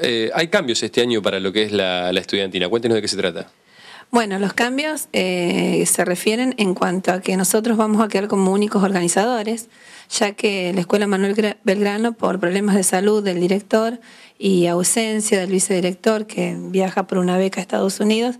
Eh, hay cambios este año para lo que es la, estudiantina. Cuéntenos de qué se trata. Bueno, los cambios eh, se refieren en cuanto a que nosotros vamos a quedar como únicos organizadores, ya que la Escuela Manuel Belgrano, por problemas de salud del director y ausencia del vicedirector que viaja por una beca a Estados Unidos,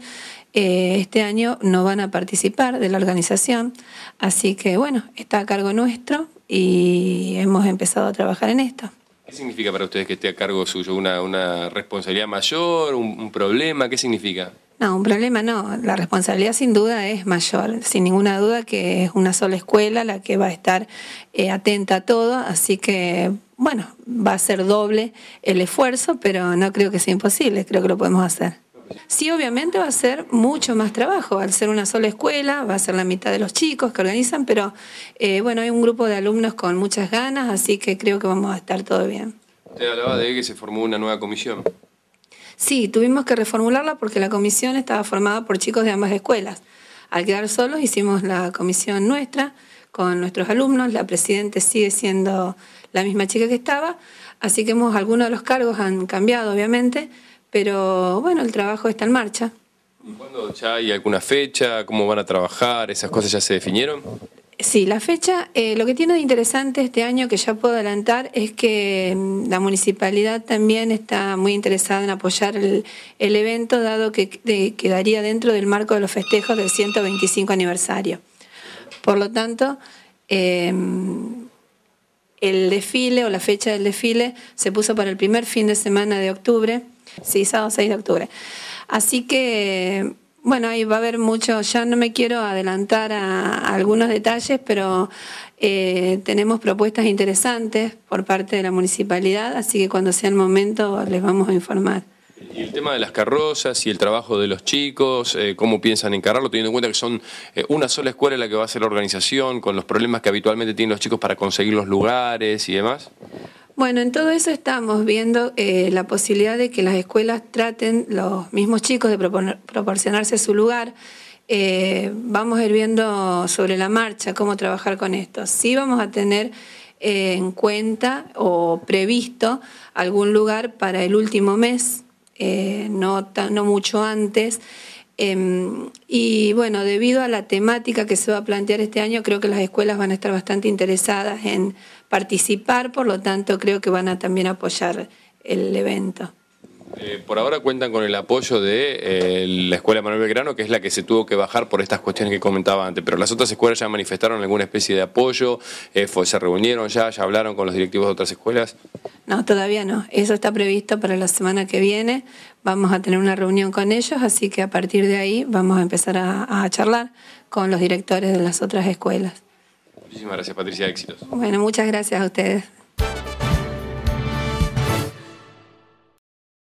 eh, este año no van a participar de la organización. Así que bueno, está a cargo nuestro y hemos empezado a trabajar en esto. ¿Qué significa para ustedes que esté a cargo suyo? ¿Una, una responsabilidad mayor? Un, problema? ¿Qué significa? No, un problema no. La responsabilidad sin duda es mayor. Sin ninguna duda que es una sola escuela la que va a estar eh, atenta a todo. Así que, bueno, va a ser doble el esfuerzo, pero no creo que sea imposible. Creo que lo podemos hacer. Sí, obviamente va a ser mucho más trabajo. Al ser una sola escuela, va a ser la mitad de los chicos que organizan, pero eh, bueno, hay un grupo de alumnos con muchas ganas, así que creo que vamos a estar todo bien. Usted hablaba de que se formó una nueva comisión. Sí, tuvimos que reformularla porque la comisión estaba formada por chicos de ambas escuelas. Al quedar solos hicimos la comisión nuestra con nuestros alumnos, la Presidenta sigue siendo la misma chica que estaba, así que algunos de los cargos han cambiado, obviamente, pero bueno, el trabajo está en marcha. ¿Cuándo ya hay alguna fecha? ¿Cómo van a trabajar? ¿Esas cosas ya se definieron? Sí, la fecha, eh, lo que tiene de interesante este año que ya puedo adelantar es que mm, la municipalidad también está muy interesada en apoyar el, evento, dado que eh, quedaría dentro del marco de los festejos del 125 aniversario. Por lo tanto, em, el desfile o la fecha del desfile se puso para el primer fin de semana de octubre Sí, sábado 6 de octubre. Así que, bueno, ahí va a haber mucho, ya no me quiero adelantar a, algunos detalles, pero eh, tenemos propuestas interesantes por parte de la municipalidad, así que cuando sea el momento les vamos a informar. Y el tema de las carrozas y el trabajo de los chicos, eh, ¿cómo piensan encararlo? Teniendo en cuenta que son eh, una sola escuela la que va a hacer la organización, con los problemas que habitualmente tienen los chicos para conseguir los lugares y demás. Bueno, en todo eso estamos viendo eh, la posibilidad de que las escuelas traten los mismos chicos de proporcionarse su lugar. Eh, vamos a ir viendo sobre la marcha cómo trabajar con esto. Sí vamos a tener eh, en cuenta o previsto algún lugar para el último mes, no mucho antes. Em, y bueno, debido a la temática que se va a plantear este año, creo que las escuelas van a estar bastante interesadas en participar, por lo tanto creo que van a también apoyar el evento. Eh, por ahora cuentan con el apoyo de eh, la Escuela Manuel Belgrano, que es la que se tuvo que bajar por estas cuestiones que comentaba antes, pero las otras escuelas ya manifestaron alguna especie de apoyo, eh, se reunieron ya, ya hablaron con los directivos de otras escuelas. No, todavía no. Eso está previsto para la semana que viene. Vamos a tener una reunión con ellos, así que a partir de ahí vamos a empezar a, a charlar con los directores de las otras escuelas. Muchísimas gracias, Patricia. Éxitos. Bueno, muchas gracias a ustedes.